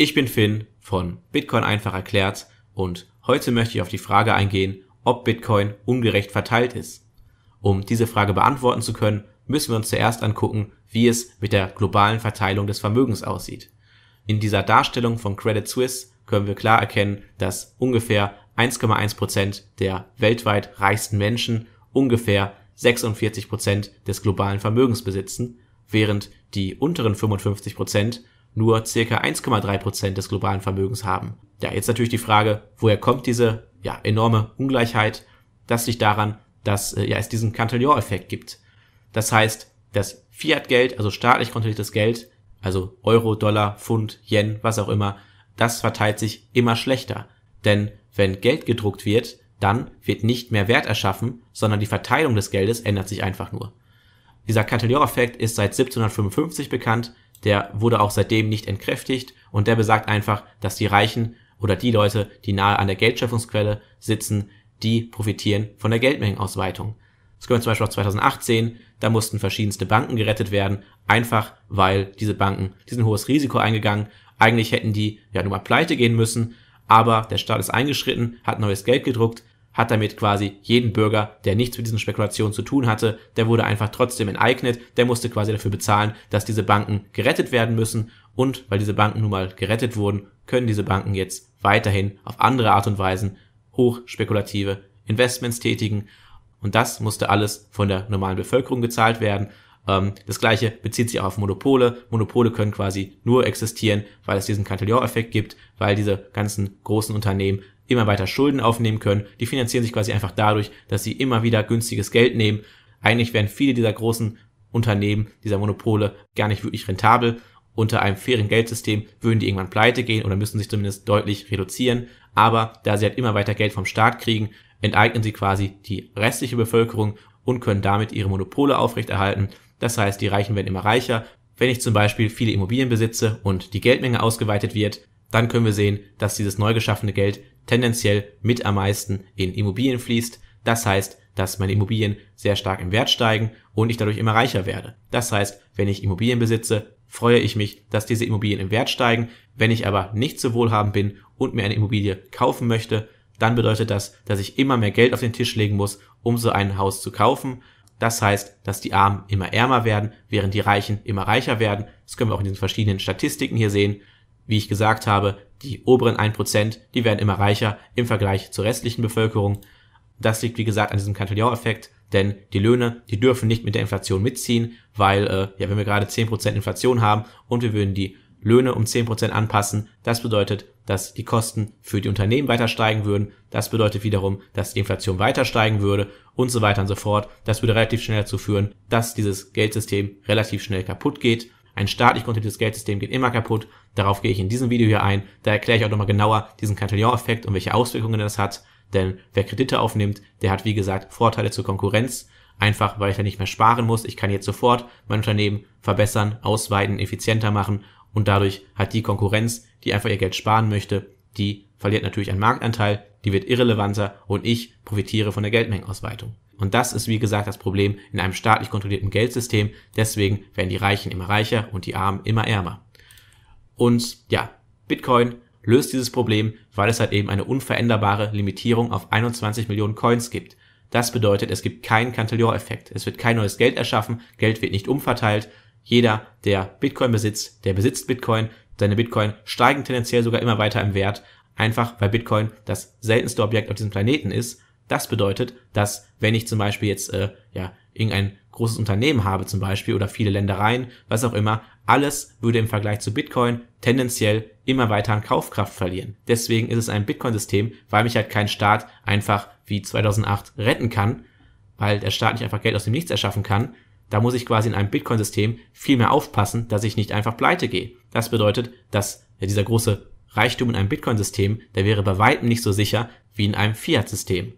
Ich bin Finn von Bitcoin einfach erklärt und heute möchte ich auf die Frage eingehen, ob Bitcoin ungerecht verteilt ist. Um diese Frage beantworten zu können, müssen wir uns zuerst angucken, wie es mit der globalen Verteilung des Vermögens aussieht. In dieser Darstellung von Credit Suisse können wir klar erkennen, dass ungefähr 1,1% Prozent der weltweit reichsten Menschen ungefähr 46% Prozent des globalen Vermögens besitzen, während die unteren 55% Prozent nur circa 1,3% des globalen Vermögens haben. Ja, jetzt natürlich die Frage, woher kommt diese ja, enorme Ungleichheit? Das liegt daran, dass äh, ja, es diesen Cantillon-Effekt gibt. Das heißt, das Fiat-Geld, also staatlich kontrolliertes Geld, also Euro, Dollar, Pfund, Yen, was auch immer, das verteilt sich immer schlechter. Denn wenn Geld gedruckt wird, dann wird nicht mehr Wert erschaffen, sondern die Verteilung des Geldes ändert sich einfach nur. Dieser Cantillon-Effekt ist seit 1755 bekannt, der wurde auch seitdem nicht entkräftigt und der besagt einfach, dass die Reichen oder die Leute, die nahe an der Geldschöpfungsquelle sitzen, die profitieren von der Geldmengenausweitung. Das können wir zum Beispiel auch 2018, da mussten verschiedenste Banken gerettet werden, einfach weil diese Banken diesen hohes Risiko eingegangen. Eigentlich hätten die ja nur mal pleite gehen müssen, aber der Staat ist eingeschritten, hat neues Geld gedruckt hat damit quasi jeden Bürger, der nichts mit diesen Spekulationen zu tun hatte, der wurde einfach trotzdem enteignet, der musste quasi dafür bezahlen, dass diese Banken gerettet werden müssen und weil diese Banken nun mal gerettet wurden, können diese Banken jetzt weiterhin auf andere Art und Weise hochspekulative Investments tätigen und das musste alles von der normalen Bevölkerung gezahlt werden. Ähm, das gleiche bezieht sich auch auf Monopole. Monopole können quasi nur existieren, weil es diesen Cantillon-Effekt gibt, weil diese ganzen großen Unternehmen immer weiter Schulden aufnehmen können. Die finanzieren sich quasi einfach dadurch, dass sie immer wieder günstiges Geld nehmen. Eigentlich wären viele dieser großen Unternehmen, dieser Monopole gar nicht wirklich rentabel. Unter einem fairen Geldsystem würden die irgendwann pleite gehen oder müssen sich zumindest deutlich reduzieren. Aber da sie halt immer weiter Geld vom Staat kriegen, enteignen sie quasi die restliche Bevölkerung und können damit ihre Monopole aufrechterhalten. Das heißt, die Reichen werden immer reicher. Wenn ich zum Beispiel viele Immobilien besitze und die Geldmenge ausgeweitet wird, dann können wir sehen, dass dieses neu geschaffene Geld tendenziell mit am meisten in Immobilien fließt. Das heißt, dass meine Immobilien sehr stark im Wert steigen und ich dadurch immer reicher werde. Das heißt, wenn ich Immobilien besitze, freue ich mich, dass diese Immobilien im Wert steigen. Wenn ich aber nicht so wohlhabend bin und mir eine Immobilie kaufen möchte, dann bedeutet das, dass ich immer mehr Geld auf den Tisch legen muss, um so ein Haus zu kaufen. Das heißt, dass die Armen immer ärmer werden, während die Reichen immer reicher werden. Das können wir auch in den verschiedenen Statistiken hier sehen. Wie ich gesagt habe, die oberen 1%, die werden immer reicher im Vergleich zur restlichen Bevölkerung. Das liegt, wie gesagt, an diesem Cantillon-Effekt, denn die Löhne, die dürfen nicht mit der Inflation mitziehen, weil, äh, ja, wenn wir gerade 10% Inflation haben und wir würden die Löhne um 10% anpassen, das bedeutet, dass die Kosten für die Unternehmen weiter steigen würden, das bedeutet wiederum, dass die Inflation weiter steigen würde und so weiter und so fort. Das würde relativ schnell dazu führen, dass dieses Geldsystem relativ schnell kaputt geht. Ein staatlich kontrolliertes Geldsystem geht immer kaputt, Darauf gehe ich in diesem Video hier ein. Da erkläre ich auch nochmal genauer diesen Cantillon-Effekt und welche Auswirkungen das hat. Denn wer Kredite aufnimmt, der hat wie gesagt Vorteile zur Konkurrenz. Einfach, weil ich da nicht mehr sparen muss. Ich kann jetzt sofort mein Unternehmen verbessern, ausweiten, effizienter machen. Und dadurch hat die Konkurrenz, die einfach ihr Geld sparen möchte, die verliert natürlich einen Marktanteil, die wird irrelevanter und ich profitiere von der Geldmengenausweitung. Und das ist wie gesagt das Problem in einem staatlich kontrollierten Geldsystem. Deswegen werden die Reichen immer reicher und die Armen immer ärmer. Und ja, Bitcoin löst dieses Problem, weil es halt eben eine unveränderbare Limitierung auf 21 Millionen Coins gibt. Das bedeutet, es gibt keinen Cantillon-Effekt. Es wird kein neues Geld erschaffen, Geld wird nicht umverteilt. Jeder, der Bitcoin besitzt, der besitzt Bitcoin. Seine Bitcoin steigen tendenziell sogar immer weiter im Wert, einfach weil Bitcoin das seltenste Objekt auf diesem Planeten ist. Das bedeutet, dass wenn ich zum Beispiel jetzt äh, ja irgendein großes Unternehmen habe zum Beispiel oder viele Ländereien, was auch immer, alles würde im Vergleich zu Bitcoin tendenziell immer weiter an Kaufkraft verlieren. Deswegen ist es ein Bitcoin-System, weil mich halt kein Staat einfach wie 2008 retten kann, weil der Staat nicht einfach Geld aus dem Nichts erschaffen kann. Da muss ich quasi in einem Bitcoin-System viel mehr aufpassen, dass ich nicht einfach pleite gehe. Das bedeutet, dass dieser große Reichtum in einem Bitcoin-System, der wäre bei weitem nicht so sicher wie in einem Fiat-System.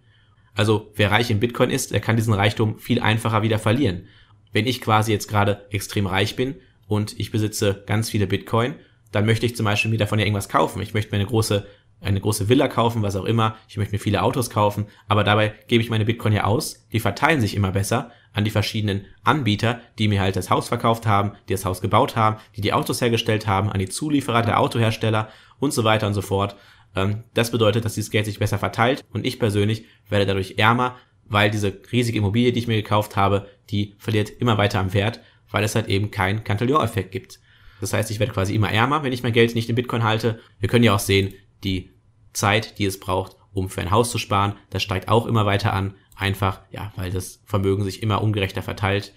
Also wer reich in Bitcoin ist, der kann diesen Reichtum viel einfacher wieder verlieren. Wenn ich quasi jetzt gerade extrem reich bin, und ich besitze ganz viele Bitcoin, dann möchte ich zum Beispiel mir davon ja irgendwas kaufen. Ich möchte mir eine große, eine große Villa kaufen, was auch immer. Ich möchte mir viele Autos kaufen, aber dabei gebe ich meine Bitcoin ja aus. Die verteilen sich immer besser an die verschiedenen Anbieter, die mir halt das Haus verkauft haben, die das Haus gebaut haben, die die Autos hergestellt haben, an die Zulieferer der Autohersteller und so weiter und so fort. Ähm, das bedeutet, dass dieses Geld sich besser verteilt und ich persönlich werde dadurch ärmer, weil diese riesige Immobilie, die ich mir gekauft habe, die verliert immer weiter am Wert weil es halt eben keinen Cantillon-Effekt gibt. Das heißt, ich werde quasi immer ärmer, wenn ich mein Geld nicht in Bitcoin halte. Wir können ja auch sehen, die Zeit, die es braucht, um für ein Haus zu sparen, das steigt auch immer weiter an. Einfach, ja, weil das Vermögen sich immer ungerechter verteilt.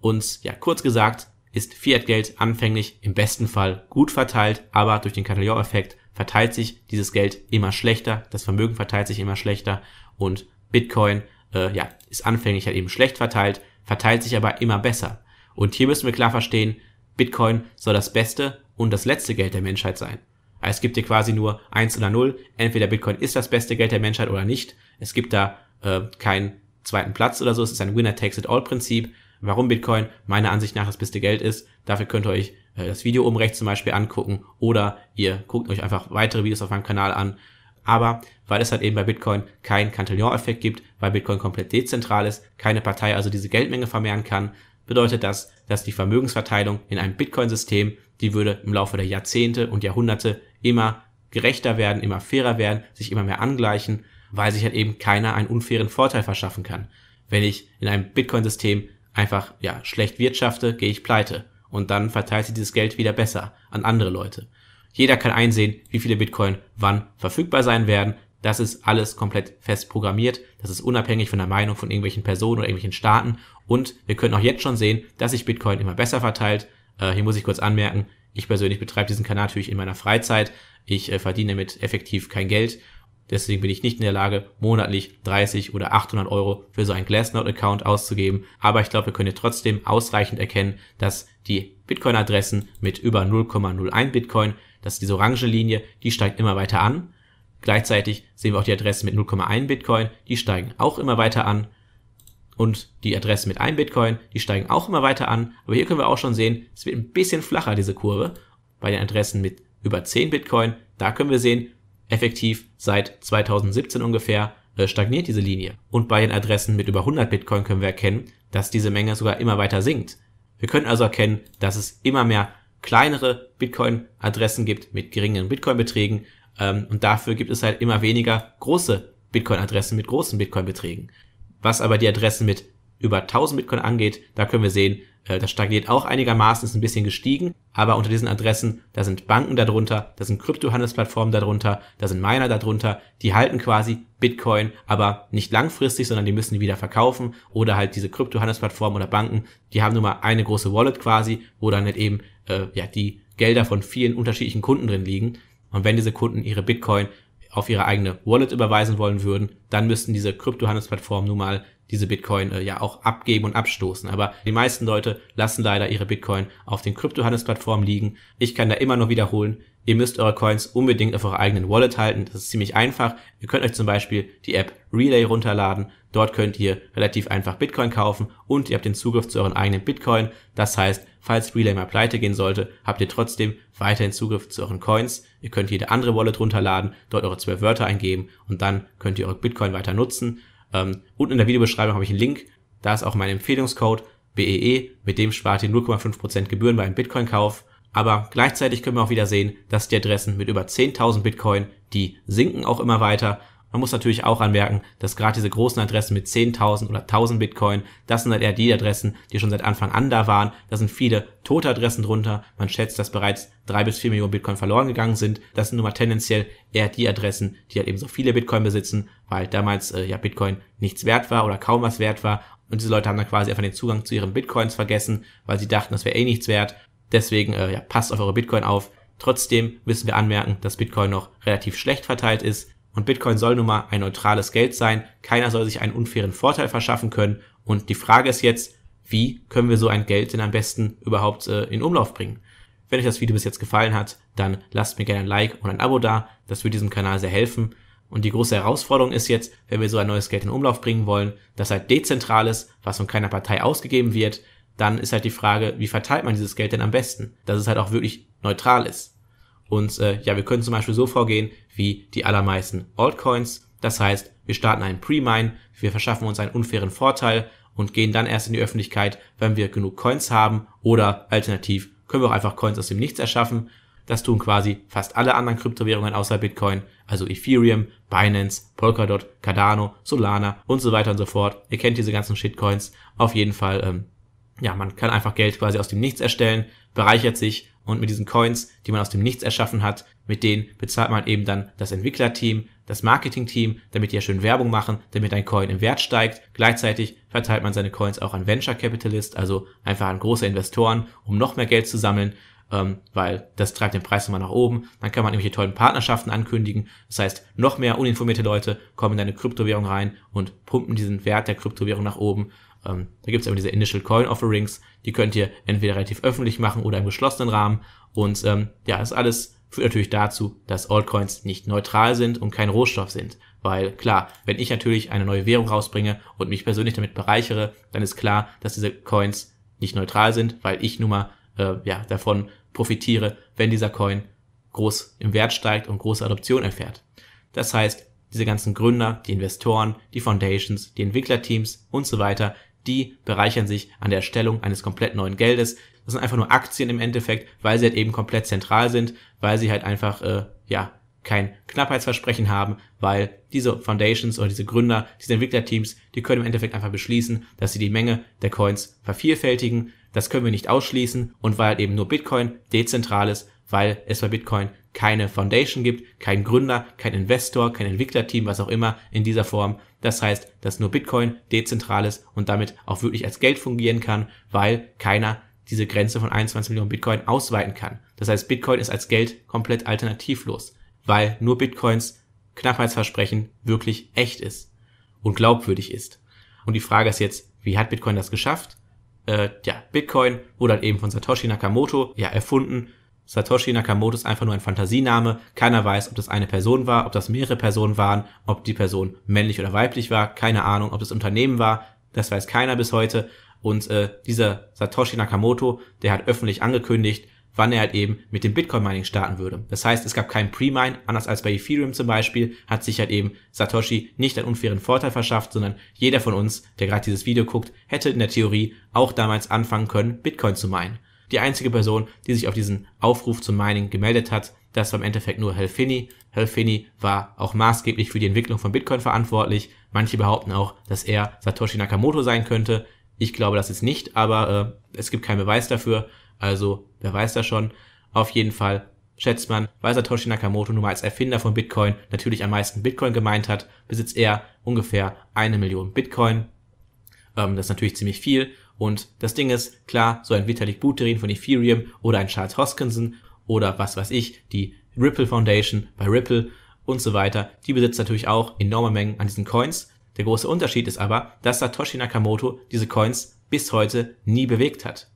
Und ja, kurz gesagt, ist Fiat-Geld anfänglich im besten Fall gut verteilt, aber durch den Cantillon-Effekt verteilt sich dieses Geld immer schlechter, das Vermögen verteilt sich immer schlechter und Bitcoin äh, ja, ist anfänglich halt eben schlecht verteilt, verteilt sich aber immer besser. Und hier müssen wir klar verstehen, Bitcoin soll das beste und das letzte Geld der Menschheit sein. Es gibt hier quasi nur eins oder null. Entweder Bitcoin ist das beste Geld der Menschheit oder nicht. Es gibt da äh, keinen zweiten Platz oder so. Es ist ein Winner-Takes-it-all-Prinzip. Warum Bitcoin meiner Ansicht nach das beste Geld ist, dafür könnt ihr euch äh, das Video oben rechts zum Beispiel angucken oder ihr guckt euch einfach weitere Videos auf meinem Kanal an. Aber weil es halt eben bei Bitcoin keinen Cantillon-Effekt gibt, weil Bitcoin komplett dezentral ist, keine Partei also diese Geldmenge vermehren kann, bedeutet das, dass die Vermögensverteilung in einem Bitcoin-System, die würde im Laufe der Jahrzehnte und Jahrhunderte immer gerechter werden, immer fairer werden, sich immer mehr angleichen, weil sich halt eben keiner einen unfairen Vorteil verschaffen kann. Wenn ich in einem Bitcoin-System einfach ja schlecht wirtschafte, gehe ich pleite und dann verteilt sich dieses Geld wieder besser an andere Leute. Jeder kann einsehen, wie viele Bitcoin wann verfügbar sein werden das ist alles komplett fest programmiert. Das ist unabhängig von der Meinung von irgendwelchen Personen oder irgendwelchen Staaten. Und wir können auch jetzt schon sehen, dass sich Bitcoin immer besser verteilt. Äh, hier muss ich kurz anmerken, ich persönlich betreibe diesen Kanal natürlich in meiner Freizeit. Ich äh, verdiene damit effektiv kein Geld. Deswegen bin ich nicht in der Lage, monatlich 30 oder 800 Euro für so einen Glassnode-Account auszugeben. Aber ich glaube, wir können trotzdem ausreichend erkennen, dass die Bitcoin-Adressen mit über 0,01 Bitcoin, dass diese orange Linie, die steigt immer weiter an. Gleichzeitig sehen wir auch die Adressen mit 0,1 Bitcoin, die steigen auch immer weiter an. Und die Adressen mit 1 Bitcoin, die steigen auch immer weiter an. Aber hier können wir auch schon sehen, es wird ein bisschen flacher, diese Kurve. Bei den Adressen mit über 10 Bitcoin, da können wir sehen, effektiv seit 2017 ungefähr äh, stagniert diese Linie. Und bei den Adressen mit über 100 Bitcoin können wir erkennen, dass diese Menge sogar immer weiter sinkt. Wir können also erkennen, dass es immer mehr kleinere Bitcoin-Adressen gibt mit geringeren Bitcoin-Beträgen, ähm, und dafür gibt es halt immer weniger große Bitcoin-Adressen mit großen Bitcoin-Beträgen. Was aber die Adressen mit über 1000 Bitcoin angeht, da können wir sehen, äh, das stagniert auch einigermaßen, ist ein bisschen gestiegen, aber unter diesen Adressen, da sind Banken darunter, da sind Kryptohandelsplattformen darunter, da sind Miner darunter, die halten quasi Bitcoin, aber nicht langfristig, sondern die müssen die wieder verkaufen oder halt diese Kryptohandelsplattformen oder Banken, die haben nur mal eine große Wallet quasi, wo dann halt eben äh, ja die Gelder von vielen unterschiedlichen Kunden drin liegen. Und wenn diese Kunden ihre Bitcoin auf ihre eigene Wallet überweisen wollen würden, dann müssten diese Kryptohandelsplattformen nun mal diese Bitcoin äh, ja auch abgeben und abstoßen. Aber die meisten Leute lassen leider ihre Bitcoin auf den Kryptohandelsplattformen liegen. Ich kann da immer nur wiederholen, ihr müsst eure Coins unbedingt auf eurer eigenen Wallet halten. Das ist ziemlich einfach. Ihr könnt euch zum Beispiel die App Relay runterladen. Dort könnt ihr relativ einfach Bitcoin kaufen und ihr habt den Zugriff zu euren eigenen Bitcoin. Das heißt, falls Relay mal pleite gehen sollte, habt ihr trotzdem weiterhin Zugriff zu euren Coins. Ihr könnt jede andere Wallet runterladen, dort eure zwölf Wörter eingeben und dann könnt ihr eure Bitcoin weiter nutzen. Ähm, unten in der Videobeschreibung habe ich einen Link. Da ist auch mein Empfehlungscode BEE. E. Mit dem spart ihr 0,5% Gebühren bei einem Bitcoin-Kauf. Aber gleichzeitig können wir auch wieder sehen, dass die Adressen mit über 10.000 Bitcoin, die sinken auch immer weiter. Man muss natürlich auch anmerken, dass gerade diese großen Adressen mit 10.000 oder 1.000 Bitcoin, das sind halt eher die Adressen, die schon seit Anfang an da waren. Da sind viele tote Adressen drunter. Man schätzt, dass bereits drei bis vier Millionen Bitcoin verloren gegangen sind. Das sind nun mal tendenziell eher die Adressen, die halt eben so viele Bitcoin besitzen, weil damals äh, ja Bitcoin nichts wert war oder kaum was wert war. Und diese Leute haben dann quasi einfach den Zugang zu ihren Bitcoins vergessen, weil sie dachten, das wäre eh nichts wert. Deswegen äh, ja, passt auf eure Bitcoin auf. Trotzdem müssen wir anmerken, dass Bitcoin noch relativ schlecht verteilt ist. Und Bitcoin soll nun mal ein neutrales Geld sein. Keiner soll sich einen unfairen Vorteil verschaffen können. Und die Frage ist jetzt, wie können wir so ein Geld denn am besten überhaupt äh, in Umlauf bringen? Wenn euch das Video bis jetzt gefallen hat, dann lasst mir gerne ein Like und ein Abo da. Das würde diesem Kanal sehr helfen. Und die große Herausforderung ist jetzt, wenn wir so ein neues Geld in Umlauf bringen wollen, das halt dezentral ist, was von keiner Partei ausgegeben wird, dann ist halt die Frage, wie verteilt man dieses Geld denn am besten, dass es halt auch wirklich neutral ist. Und äh, ja, wir können zum Beispiel so vorgehen wie die allermeisten Altcoins. Das heißt, wir starten einen Pre-Mine, wir verschaffen uns einen unfairen Vorteil und gehen dann erst in die Öffentlichkeit, wenn wir genug Coins haben oder alternativ können wir auch einfach Coins aus dem Nichts erschaffen. Das tun quasi fast alle anderen Kryptowährungen außer Bitcoin, also Ethereum, Binance, Polkadot, Cardano, Solana und so weiter und so fort. Ihr kennt diese ganzen Shitcoins. Auf jeden Fall, ähm, ja, man kann einfach Geld quasi aus dem Nichts erstellen, bereichert sich und mit diesen Coins, die man aus dem Nichts erschaffen hat, mit denen bezahlt man eben dann das Entwicklerteam, das Marketingteam, damit die ja schön Werbung machen, damit ein Coin im Wert steigt. Gleichzeitig verteilt man seine Coins auch an Venture Capitalist, also einfach an große Investoren, um noch mehr Geld zu sammeln ähm, weil das treibt den Preis immer nach oben. Dann kann man irgendwelche tollen Partnerschaften ankündigen. Das heißt, noch mehr uninformierte Leute kommen in deine Kryptowährung rein und pumpen diesen Wert der Kryptowährung nach oben. Ähm, da gibt es eben diese Initial Coin Offerings, die könnt ihr entweder relativ öffentlich machen oder im geschlossenen Rahmen. Und ähm, ja, das alles führt natürlich dazu, dass Altcoins nicht neutral sind und kein Rohstoff sind. Weil klar, wenn ich natürlich eine neue Währung rausbringe und mich persönlich damit bereichere, dann ist klar, dass diese Coins nicht neutral sind, weil ich nun mal äh, ja, davon profitiere, wenn dieser Coin groß im Wert steigt und große Adoption erfährt. Das heißt, diese ganzen Gründer, die Investoren, die Foundations, die Entwicklerteams und so weiter, die bereichern sich an der Erstellung eines komplett neuen Geldes. Das sind einfach nur Aktien im Endeffekt, weil sie halt eben komplett zentral sind, weil sie halt einfach, äh, ja, kein Knappheitsversprechen haben, weil diese Foundations oder diese Gründer, diese Entwicklerteams, die können im Endeffekt einfach beschließen, dass sie die Menge der Coins vervielfältigen. Das können wir nicht ausschließen und weil eben nur Bitcoin dezentral ist, weil es bei Bitcoin keine Foundation gibt, kein Gründer, kein Investor, kein Entwicklerteam, was auch immer in dieser Form. Das heißt, dass nur Bitcoin dezentral ist und damit auch wirklich als Geld fungieren kann, weil keiner diese Grenze von 21 Millionen Bitcoin ausweiten kann. Das heißt, Bitcoin ist als Geld komplett alternativlos, weil nur Bitcoins Knappheitsversprechen wirklich echt ist und glaubwürdig ist. Und die Frage ist jetzt, wie hat Bitcoin das geschafft? Äh, ja, Bitcoin wurde dann halt eben von Satoshi Nakamoto ja erfunden Satoshi Nakamoto ist einfach nur ein Fantasiename. Keiner weiß, ob das eine Person war, ob das mehrere Personen waren, ob die Person männlich oder weiblich war, keine Ahnung, ob das Unternehmen war. Das weiß keiner bis heute. Und äh, dieser Satoshi Nakamoto, der hat öffentlich angekündigt, wann er halt eben mit dem Bitcoin-Mining starten würde. Das heißt, es gab keinen Pre-Mine, anders als bei Ethereum zum Beispiel, hat sich halt eben Satoshi nicht einen unfairen Vorteil verschafft, sondern jeder von uns, der gerade dieses Video guckt, hätte in der Theorie auch damals anfangen können, Bitcoin zu meinen die einzige Person, die sich auf diesen Aufruf zum Mining gemeldet hat. Das war im Endeffekt nur Helfini. Helfini war auch maßgeblich für die Entwicklung von Bitcoin verantwortlich. Manche behaupten auch, dass er Satoshi Nakamoto sein könnte. Ich glaube das jetzt nicht, aber äh, es gibt keinen Beweis dafür. Also, wer weiß das schon. Auf jeden Fall schätzt man, weil Satoshi Nakamoto nun mal als Erfinder von Bitcoin natürlich am meisten Bitcoin gemeint hat, besitzt er ungefähr eine Million Bitcoin. Ähm, das ist natürlich ziemlich viel und das Ding ist, klar, so ein Vitalik Buterin von Ethereum oder ein Charles Hoskinson oder was weiß ich, die Ripple Foundation bei Ripple und so weiter, die besitzt natürlich auch enorme Mengen an diesen Coins. Der große Unterschied ist aber, dass Satoshi Nakamoto diese Coins bis heute nie bewegt hat.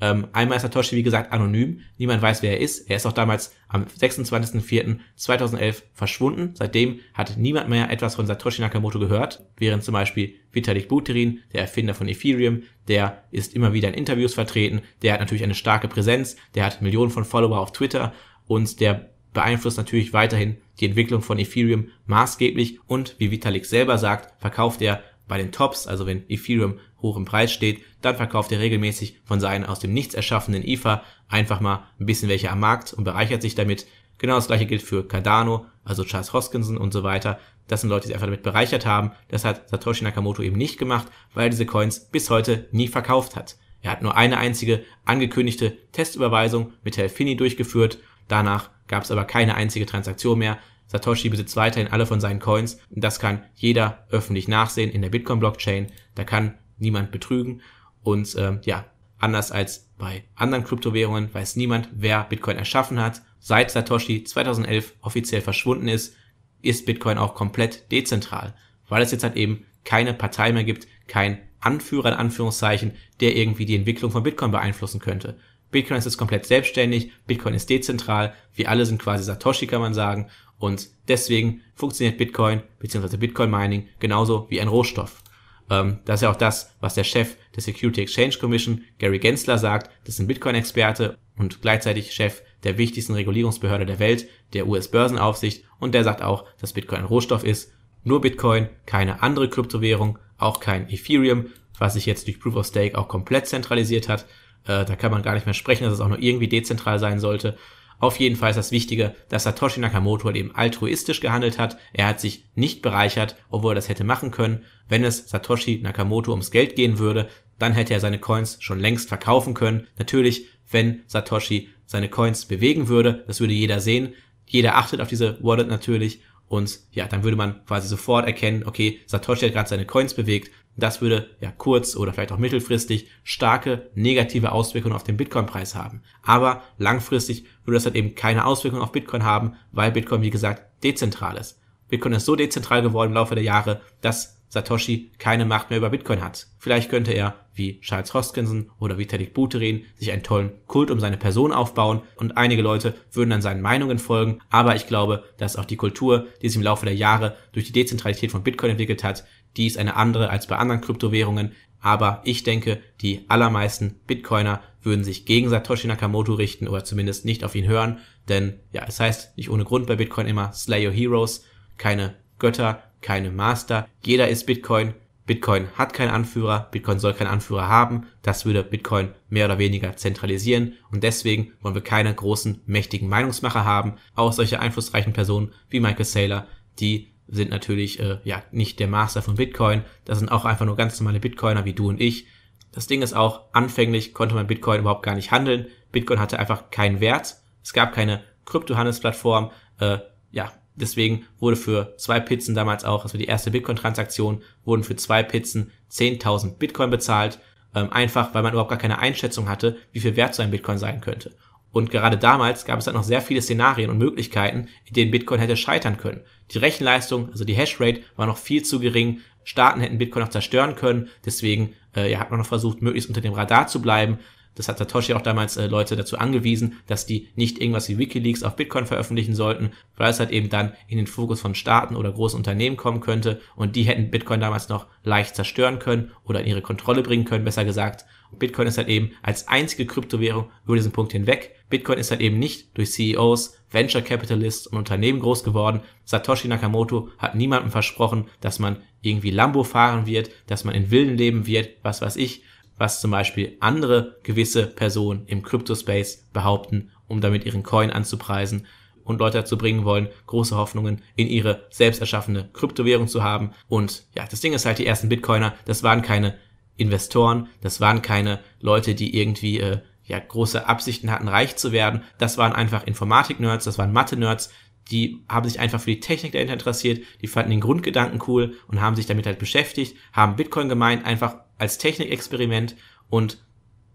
Ähm, einmal ist Satoshi, wie gesagt, anonym. Niemand weiß, wer er ist. Er ist auch damals am 26.04.2011 verschwunden. Seitdem hat niemand mehr etwas von Satoshi Nakamoto gehört, während zum Beispiel Vitalik Buterin, der Erfinder von Ethereum, der ist immer wieder in Interviews vertreten, der hat natürlich eine starke Präsenz, der hat Millionen von Follower auf Twitter und der beeinflusst natürlich weiterhin die Entwicklung von Ethereum maßgeblich und wie Vitalik selber sagt, verkauft er bei den Tops, also wenn Ethereum hoch im Preis steht, dann verkauft er regelmäßig von seinen aus dem Nichts erschaffenen IFA einfach mal ein bisschen welche am Markt und bereichert sich damit. Genau das gleiche gilt für Cardano, also Charles Hoskinson und so weiter. Das sind Leute, die sich einfach damit bereichert haben. Das hat Satoshi Nakamoto eben nicht gemacht, weil er diese Coins bis heute nie verkauft hat. Er hat nur eine einzige angekündigte Testüberweisung mit Helfini durchgeführt. Danach gab es aber keine einzige Transaktion mehr. Satoshi besitzt weiterhin alle von seinen Coins und das kann jeder öffentlich nachsehen in der Bitcoin-Blockchain. Da kann niemand betrügen und ähm, ja, anders als bei anderen Kryptowährungen weiß niemand, wer Bitcoin erschaffen hat. Seit Satoshi 2011 offiziell verschwunden ist, ist Bitcoin auch komplett dezentral, weil es jetzt halt eben keine Partei mehr gibt, kein Anführer in Anführungszeichen, der irgendwie die Entwicklung von Bitcoin beeinflussen könnte. Bitcoin ist jetzt komplett selbstständig, Bitcoin ist dezentral, wir alle sind quasi Satoshi, kann man sagen. Und deswegen funktioniert Bitcoin bzw. Bitcoin Mining genauso wie ein Rohstoff. Ähm, das ist ja auch das, was der Chef der Security Exchange Commission, Gary Gensler, sagt. Das ist ein Bitcoin-Experte und gleichzeitig Chef der wichtigsten Regulierungsbehörde der Welt, der US-Börsenaufsicht. Und der sagt auch, dass Bitcoin ein Rohstoff ist. Nur Bitcoin, keine andere Kryptowährung, auch kein Ethereum, was sich jetzt durch Proof of Stake auch komplett zentralisiert hat. Äh, da kann man gar nicht mehr sprechen, dass es auch nur irgendwie dezentral sein sollte. Auf jeden Fall ist das Wichtige, dass Satoshi Nakamoto halt eben altruistisch gehandelt hat. Er hat sich nicht bereichert, obwohl er das hätte machen können. Wenn es Satoshi Nakamoto ums Geld gehen würde, dann hätte er seine Coins schon längst verkaufen können. Natürlich, wenn Satoshi seine Coins bewegen würde, das würde jeder sehen. Jeder achtet auf diese Wallet natürlich. Und ja, dann würde man quasi sofort erkennen, okay, Satoshi hat gerade seine Coins bewegt, das würde ja kurz- oder vielleicht auch mittelfristig starke negative Auswirkungen auf den Bitcoin-Preis haben. Aber langfristig würde das halt eben keine Auswirkungen auf Bitcoin haben, weil Bitcoin, wie gesagt, dezentral ist. Bitcoin ist so dezentral geworden im Laufe der Jahre, dass Satoshi keine Macht mehr über Bitcoin hat. Vielleicht könnte er, wie Charles Hoskinson oder Vitalik Buterin, sich einen tollen Kult um seine Person aufbauen und einige Leute würden dann seinen Meinungen folgen, aber ich glaube, dass auch die Kultur, die sich im Laufe der Jahre durch die Dezentralität von Bitcoin entwickelt hat, die ist eine andere als bei anderen Kryptowährungen, aber ich denke, die allermeisten Bitcoiner würden sich gegen Satoshi Nakamoto richten oder zumindest nicht auf ihn hören, denn ja, es heißt nicht ohne Grund bei Bitcoin immer Slay your Heroes, keine Götter, keine Master. Jeder ist Bitcoin. Bitcoin hat keinen Anführer. Bitcoin soll keinen Anführer haben. Das würde Bitcoin mehr oder weniger zentralisieren. Und deswegen wollen wir keine großen, mächtigen Meinungsmacher haben. Auch solche einflussreichen Personen wie Michael Saylor, die sind natürlich äh, ja nicht der Master von Bitcoin. Das sind auch einfach nur ganz normale Bitcoiner wie du und ich. Das Ding ist auch, anfänglich konnte man Bitcoin überhaupt gar nicht handeln. Bitcoin hatte einfach keinen Wert. Es gab keine Kryptohandelsplattform. Äh, ja, Deswegen wurde für zwei Pizzen damals auch, also die erste Bitcoin-Transaktion, wurden für zwei Pizzen 10.000 Bitcoin bezahlt, ähm, einfach weil man überhaupt gar keine Einschätzung hatte, wie viel wert so ein Bitcoin sein könnte. Und gerade damals gab es dann halt noch sehr viele Szenarien und Möglichkeiten, in denen Bitcoin hätte scheitern können. Die Rechenleistung, also die Hashrate, war noch viel zu gering. Staaten hätten Bitcoin noch zerstören können. Deswegen äh, ja, hat man noch versucht, möglichst unter dem Radar zu bleiben das hat Satoshi auch damals äh, Leute dazu angewiesen, dass die nicht irgendwas wie Wikileaks auf Bitcoin veröffentlichen sollten, weil es halt eben dann in den Fokus von Staaten oder großen Unternehmen kommen könnte und die hätten Bitcoin damals noch leicht zerstören können oder in ihre Kontrolle bringen können, besser gesagt. Und Bitcoin ist halt eben als einzige Kryptowährung über diesen Punkt hinweg. Bitcoin ist halt eben nicht durch CEOs, Venture Capitalists und Unternehmen groß geworden. Satoshi Nakamoto hat niemandem versprochen, dass man irgendwie Lambo fahren wird, dass man in Villen leben wird, was weiß ich, was zum Beispiel andere gewisse Personen im Crypto-Space behaupten, um damit ihren Coin anzupreisen und Leute dazu bringen wollen, große Hoffnungen in ihre selbst erschaffene Kryptowährung zu haben. Und ja, das Ding ist halt, die ersten Bitcoiner, das waren keine Investoren, das waren keine Leute, die irgendwie äh, ja große Absichten hatten, reich zu werden. Das waren einfach Informatik-Nerds, das waren Mathe-Nerds, die haben sich einfach für die Technik dahinter interessiert, die fanden den Grundgedanken cool und haben sich damit halt beschäftigt, haben Bitcoin gemeint, einfach als Technikexperiment und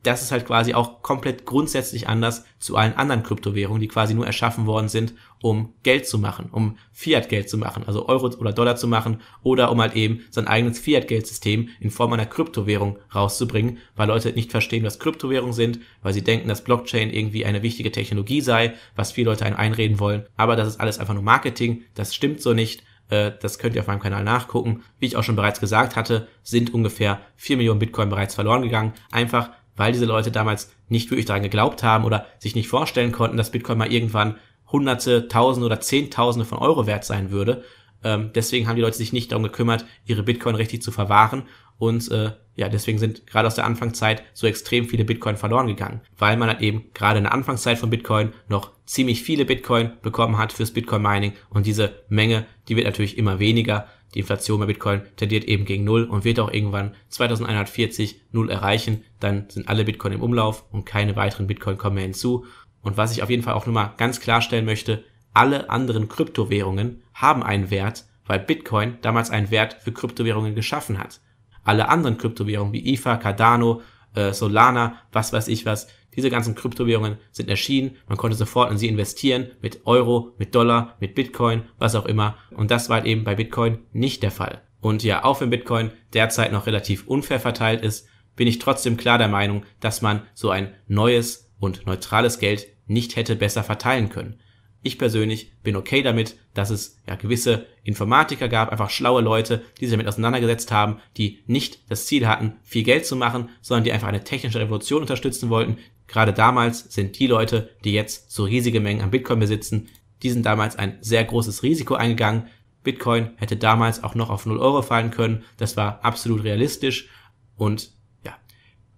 das ist halt quasi auch komplett grundsätzlich anders zu allen anderen Kryptowährungen, die quasi nur erschaffen worden sind, um Geld zu machen, um Fiat-Geld zu machen, also Euro oder Dollar zu machen oder um halt eben sein eigenes Fiat-Geldsystem in Form einer Kryptowährung rauszubringen, weil Leute nicht verstehen, was Kryptowährungen sind, weil sie denken, dass Blockchain irgendwie eine wichtige Technologie sei, was viele Leute einem einreden wollen, aber das ist alles einfach nur Marketing, das stimmt so nicht, äh, das könnt ihr auf meinem Kanal nachgucken. Wie ich auch schon bereits gesagt hatte, sind ungefähr 4 Millionen Bitcoin bereits verloren gegangen, einfach weil diese Leute damals nicht wirklich daran geglaubt haben oder sich nicht vorstellen konnten, dass Bitcoin mal irgendwann Hunderte, Tausende oder Zehntausende von Euro wert sein würde. Ähm, deswegen haben die Leute sich nicht darum gekümmert, ihre Bitcoin richtig zu verwahren und äh, ja, deswegen sind gerade aus der Anfangszeit so extrem viele Bitcoin verloren gegangen, weil man halt eben gerade in der Anfangszeit von Bitcoin noch ziemlich viele Bitcoin bekommen hat fürs Bitcoin Mining und diese Menge, die wird natürlich immer weniger die Inflation bei Bitcoin tendiert eben gegen Null und wird auch irgendwann 2140 Null erreichen. Dann sind alle Bitcoin im Umlauf und keine weiteren Bitcoin kommen mehr hinzu. Und was ich auf jeden Fall auch nochmal ganz klarstellen möchte, alle anderen Kryptowährungen haben einen Wert, weil Bitcoin damals einen Wert für Kryptowährungen geschaffen hat. Alle anderen Kryptowährungen wie IFA, e Cardano, äh, Solana, was weiß ich was, diese ganzen Kryptowährungen sind erschienen, man konnte sofort in sie investieren, mit Euro, mit Dollar, mit Bitcoin, was auch immer. Und das war halt eben bei Bitcoin nicht der Fall. Und ja, auch wenn Bitcoin derzeit noch relativ unfair verteilt ist, bin ich trotzdem klar der Meinung, dass man so ein neues und neutrales Geld nicht hätte besser verteilen können. Ich persönlich bin okay damit, dass es ja gewisse Informatiker gab, einfach schlaue Leute, die sich damit auseinandergesetzt haben, die nicht das Ziel hatten, viel Geld zu machen, sondern die einfach eine technische Revolution unterstützen wollten, Gerade damals sind die Leute, die jetzt so riesige Mengen an Bitcoin besitzen, die sind damals ein sehr großes Risiko eingegangen. Bitcoin hätte damals auch noch auf 0 Euro fallen können. Das war absolut realistisch. Und ja,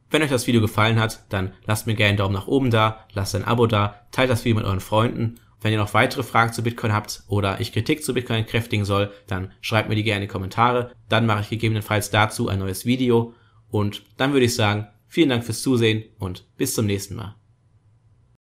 wenn euch das Video gefallen hat, dann lasst mir gerne einen Daumen nach oben da, lasst ein Abo da, teilt das Video mit euren Freunden. Wenn ihr noch weitere Fragen zu Bitcoin habt oder ich Kritik zu Bitcoin kräftigen soll, dann schreibt mir die gerne in die Kommentare. Dann mache ich gegebenenfalls dazu ein neues Video. Und dann würde ich sagen, Vielen Dank fürs Zusehen und bis zum nächsten Mal.